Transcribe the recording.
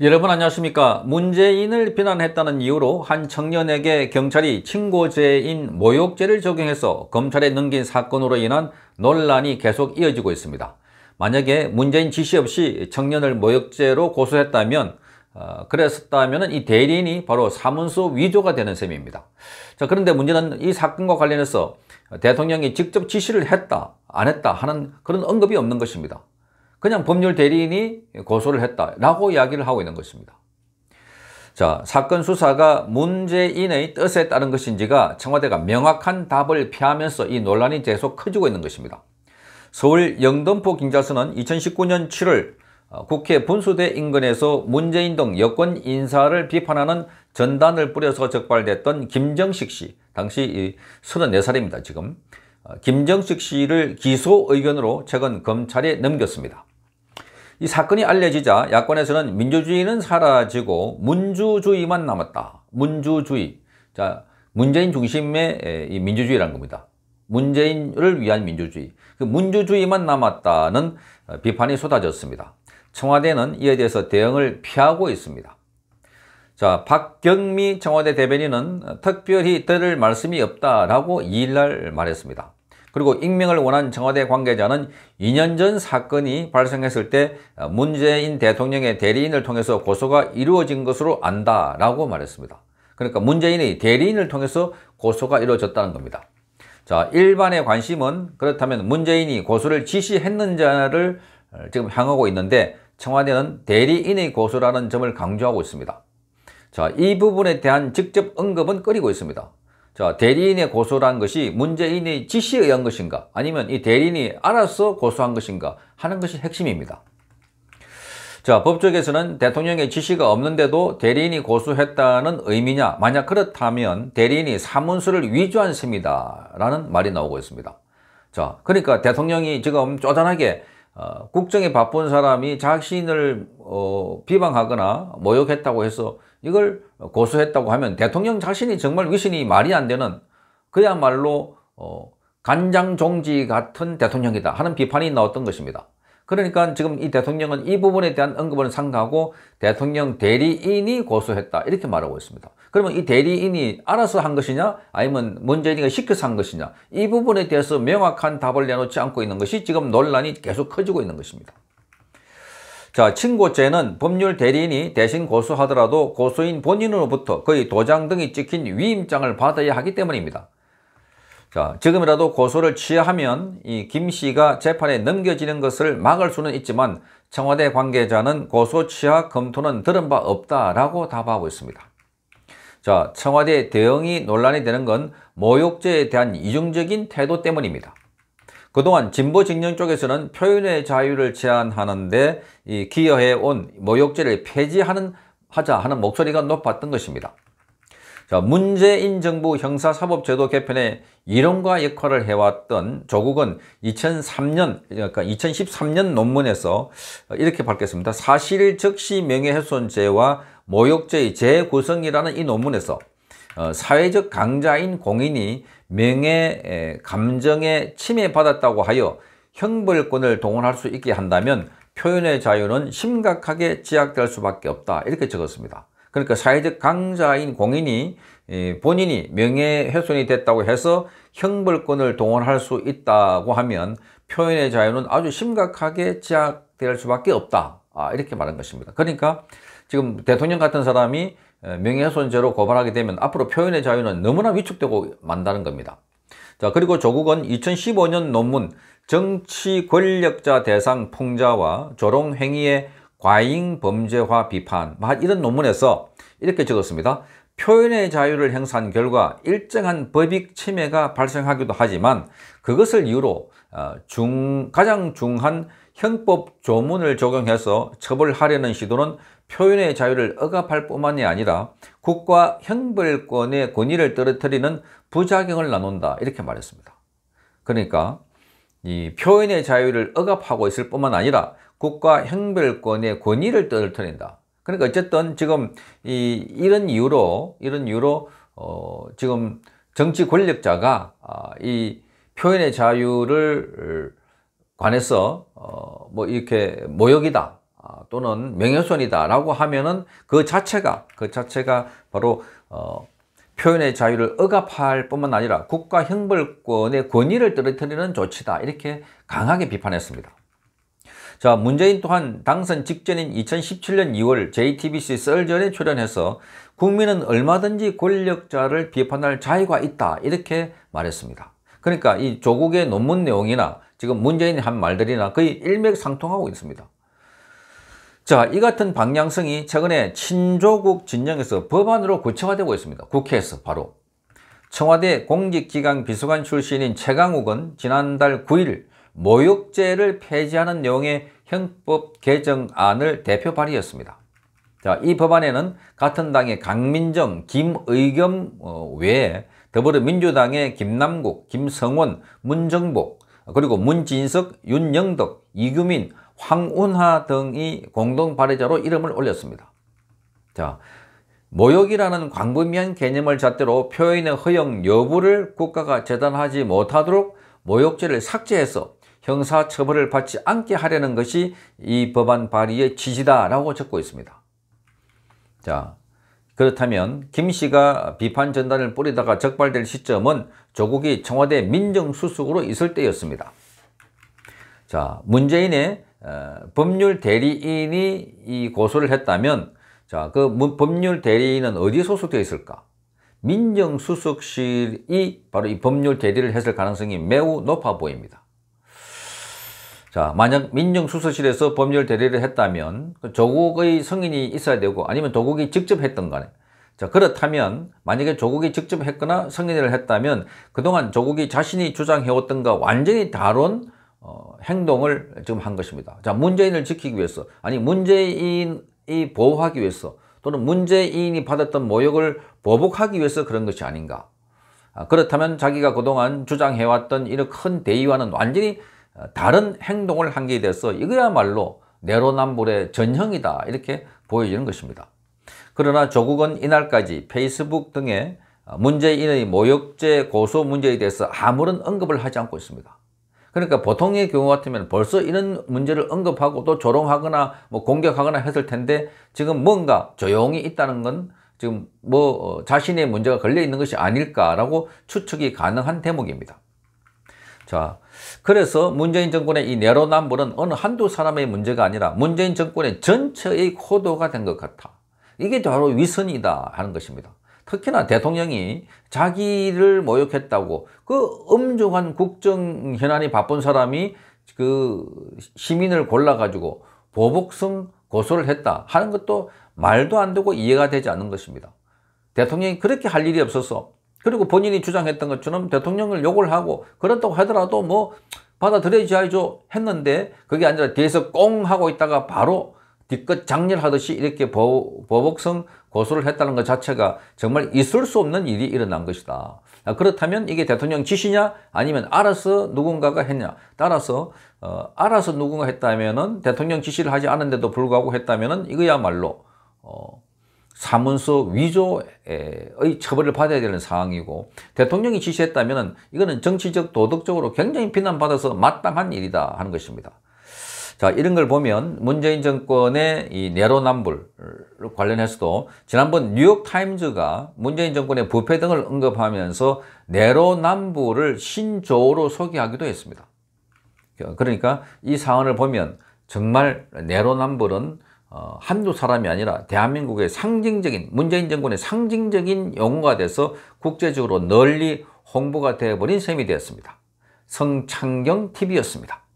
여러분 안녕하십니까 문재인을 비난했다는 이유로 한 청년에게 경찰이 친고죄인 모욕죄를 적용해서 검찰에 넘긴 사건으로 인한 논란이 계속 이어지고 있습니다 만약에 문재인 지시 없이 청년을 모욕죄로 고소했다면 어, 그랬었다면 이 대리인이 바로 사문서 위조가 되는 셈입니다 자 그런데 문제는 이 사건과 관련해서 대통령이 직접 지시를 했다 안 했다 하는 그런 언급이 없는 것입니다 그냥 법률 대리인이 고소를 했다라고 이야기를 하고 있는 것입니다. 자, 사건 수사가 문재인의 뜻에 따른 것인지가 청와대가 명확한 답을 피하면서 이 논란이 계속 커지고 있는 것입니다. 서울 영등포 경찰서는 2019년 7월 국회 분수대 인근에서 문재인 등 여권 인사를 비판하는 전단을 뿌려서 적발됐던 김정식 씨, 당시 34살입니다, 지금. 어, 김정식 씨를 기소 의견으로 최근 검찰에 넘겼습니다. 이 사건이 알려지자 야권에서는 민주주의는 사라지고 문주주의만 남았다. 문주주의. 자, 문재인 중심의 이 민주주의라는 겁니다. 문재인을 위한 민주주의. 그 문주주의만 남았다는 어, 비판이 쏟아졌습니다. 청와대는 이에 대해서 대응을 피하고 있습니다. 자, 박경미 청와대 대변인은 어, 특별히 들을 말씀이 없다라고 2일날 말했습니다. 그리고 익명을 원한 청와대 관계자는 2년 전 사건이 발생했을 때 어, 문재인 대통령의 대리인을 통해서 고소가 이루어진 것으로 안다라고 말했습니다. 그러니까 문재인의 대리인을 통해서 고소가 이루어졌다는 겁니다. 자, 일반의 관심은 그렇다면 문재인이 고소를 지시했는지를 어, 지금 향하고 있는데 청와대는 대리인의 고소라는 점을 강조하고 있습니다. 자, 이 부분에 대한 직접 언급은 끓이고 있습니다. 자, 대리인의 고소란 것이 문재인의 지시에 의한 것인가 아니면 이 대리인이 알아서 고소한 것인가 하는 것이 핵심입니다. 자, 법조에서는 계 대통령의 지시가 없는데도 대리인이 고소했다는 의미냐 만약 그렇다면 대리인이 사문서를 위조한 셈이다 라는 말이 나오고 있습니다. 자, 그러니까 대통령이 지금 쪼잔하게 어, 국정에 바쁜 사람이 자신을 어, 비방하거나 모욕했다고 해서 이걸 고소했다고 하면 대통령 자신이 정말 위신이 말이 안 되는 그야말로 어, 간장종지 같은 대통령이다 하는 비판이 나왔던 것입니다. 그러니까 지금 이 대통령은 이 부분에 대한 언급은 상가하고 대통령 대리인이 고소했다 이렇게 말하고 있습니다. 그러면 이 대리인이 알아서 한 것이냐 아니면 문재인이가 시켜서 한 것이냐 이 부분에 대해서 명확한 답을 내놓지 않고 있는 것이 지금 논란이 계속 커지고 있는 것입니다. 자, 친고죄는 법률 대리인이 대신 고소하더라도 고소인 본인으로부터 거의 도장 등이 찍힌 위임장을 받아야 하기 때문입니다. 자, 지금이라도 고소를 취하하면 이 김 씨가 재판에 넘겨지는 것을 막을 수는 있지만 청와대 관계자는 고소 취하 검토는 들은 바 없다라고 답하고 있습니다. 자, 청와대 대응이 논란이 되는 건 모욕죄에 대한 이중적인 태도 때문입니다. 그동안 진보 진영 쪽에서는 표현의 자유를 제한하는데 기여해온 모욕죄를 폐지하는 하자 하는 목소리가 높았던 것입니다. 자, 문재인 정부 형사사법제도 개편의 이론과 역할을 해왔던 조국은 2003년, 그러니까 2013년 논문에서 이렇게 밝혔습니다. 사실 즉시 명예훼손죄와 모욕죄의 재구성이라는 이 논문에서 어, 사회적 강자인 공인이 명예 감정에 침해받았다고 하여 형벌권을 동원할 수 있게 한다면 표현의 자유는 심각하게 제약될 수밖에 없다 이렇게 적었습니다. 그러니까 사회적 강자인 공인이 본인이 명예훼손이 됐다고 해서 형벌권을 동원할 수 있다고 하면 표현의 자유는 아주 심각하게 제약될 수밖에 없다 아, 이렇게 말한 것입니다. 그러니까 지금 대통령 같은 사람이 명예훼손죄로 고발하게 되면 앞으로 표현의 자유는 너무나 위축되고 만다는 겁니다. 자 그리고 조국은 2015년 논문 정치 권력자 대상 풍자와 조롱 행위의 과잉 범죄화 비판 뭐 이런 논문에서 이렇게 적었습니다. 표현의 자유를 행사한 결과 일정한 법익 침해가 발생하기도 하지만 그것을 이유로 어, 중, 가장 중한 형법 조문을 적용해서 처벌하려는 시도는 표현의 자유를 억압할 뿐만이 아니라 국가 형벌권의 권위를 떨어뜨리는 부작용을 나눈다 이렇게 말했습니다. 그러니까 이 표현의 자유를 억압하고 있을 뿐만 아니라 국가 형벌권의 권위를 떨어뜨린다. 그러니까 어쨌든 지금 이 이런 이유로 이런 이유로 어 지금 정치 권력자가 아, 이 표현의 자유를 관해서 어, 뭐 이렇게 모욕이다 아, 또는 명예훼손이다 라고 하면은 그 자체가 그 자체가 바로 어, 표현의 자유를 억압할 뿐만 아니라 국가 형벌권의 권위를 떨어뜨리는 조치다 이렇게 강하게 비판했습니다. 자 문재인 또한 당선 직전인 2017년 2월 JTBC 썰전에 출연해서 국민은 얼마든지 권력자를 비판할 자유가 있다 이렇게 말했습니다. 그러니까 이 조국의 논문 내용이나 지금 문재인이 한 말들이나 거의 일맥상통하고 있습니다. 자, 이 같은 방향성이 최근에 친조국 진영에서 법안으로 구체화되고 있습니다. 국회에서 바로. 청와대 공직기강 비서관 출신인 최강욱은 지난달 9일 모욕죄를 폐지하는 내용의 형법 개정안을 대표 발의했습니다. 자, 이 법안에는 같은 당의 강민정, 김의겸 어, 외에 더불어민주당의 김남국, 김성원, 문정복, 그리고 문진석, 윤영덕, 이규민, 황운하 등이 공동 발의자로 이름을 올렸습니다. 자, 모욕이라는 광범위한 개념을 잣대로 표현의 허용 여부를 국가가 재단하지 못하도록 모욕죄를 삭제해서 형사처벌을 받지 않게 하려는 것이 이 법안 발의의 취지다라고 적고 있습니다. 자, 그렇다면 김 씨가 비판 전단을 뿌리다가 적발될 시점은 조국이 청와대 민정수석으로 있을 때였습니다. 자, 문재인의 어, 법률 대리인이 이 고소를 했다면 자, 그 법률 대리인은 어디에 소속되어 있을까? 민정수석실이 바로 이 법률 대리를 했을 가능성이 매우 높아 보입니다. 자, 만약 민정수석실에서 법률 대리를 했다면 그 조국의 성인이 있어야 되고 아니면 조국이 직접 했던 간에 자, 그렇다면 만약에 조국이 직접 했거나 성인을 했다면 그동안 조국이 자신이 주장해왔던가 완전히 다른 어, 행동을 지금 한 것입니다. 자, 문재인을 지키기 위해서 아니 문재인이 보호하기 위해서 또는 문재인이 받았던 모욕을 보복하기 위해서 그런 것이 아닌가. 아, 그렇다면 자기가 그동안 주장해왔던 이런 큰 대의와는 완전히 어, 다른 행동을 한 게 돼서 이거야말로 내로남불의 전형이다 이렇게 보여지는 것입니다. 그러나 조국은 이날까지 페이스북 등에 문재인의 모욕죄 고소 문제에 대해서 아무런 언급을 하지 않고 있습니다. 그러니까 보통의 경우 같으면 벌써 이런 문제를 언급하고 또 조롱하거나 뭐 공격하거나 했을 텐데 지금 뭔가 조용히 있다는 건 지금 뭐 어, 자신의 문제가 걸려 있는 것이 아닐까라고 추측이 가능한 대목입니다. 자, 그래서 문재인 정권의 이 내로남불은 어느 한두 사람의 문제가 아니라 문재인 정권의 전체의 코드가 된 것 같아. 이게 바로 위선이다 하는 것입니다. 특히나 대통령이 자기를 모욕했다고 그 엄중한 국정 현안이 바쁜 사람이 그 시민을 골라가지고 보복성 고소를 했다 하는 것도 말도 안 되고 이해가 되지 않는 것입니다. 대통령이 그렇게 할 일이 없어서 그리고 본인이 주장했던 것처럼 대통령을 욕을 하고 그렇다고 하더라도 뭐 받아들여야죠 했는데 그게 아니라 뒤에서 꽁 하고 있다가 바로 뒤끝 장렬하듯이 이렇게 보복성 고소를 했다는 것 자체가 정말 있을 수 없는 일이 일어난 것이다. 아, 그렇다면 이게 대통령 지시냐 아니면 알아서 누군가가 했냐 따라서 어, 알아서 누군가 했다면 은 대통령 지시를 하지 않은데도 불구하고 했다면 은 이거야말로 어, 사문서 위조의 처벌을 받아야 되는 상황이고 대통령이 지시했다면 이거는 정치적 도덕적으로 굉장히 비난받아서 마땅한 일이다 하는 것입니다. 자 이런 걸 보면 문재인 정권의 이 내로남불 관련해서도 지난번 뉴욕타임즈가 문재인 정권의 부패 등을 언급하면서 내로남불을 신조어로 소개하기도 했습니다. 그러니까 이 사안을 보면 정말 내로남불은 어, 한두 사람이 아니라 대한민국의 상징적인 문재인 정권의 상징적인 영웅가 돼서 국제적으로 널리 홍보가 되어버린 셈이 되었습니다. 성창경 TV였습니다.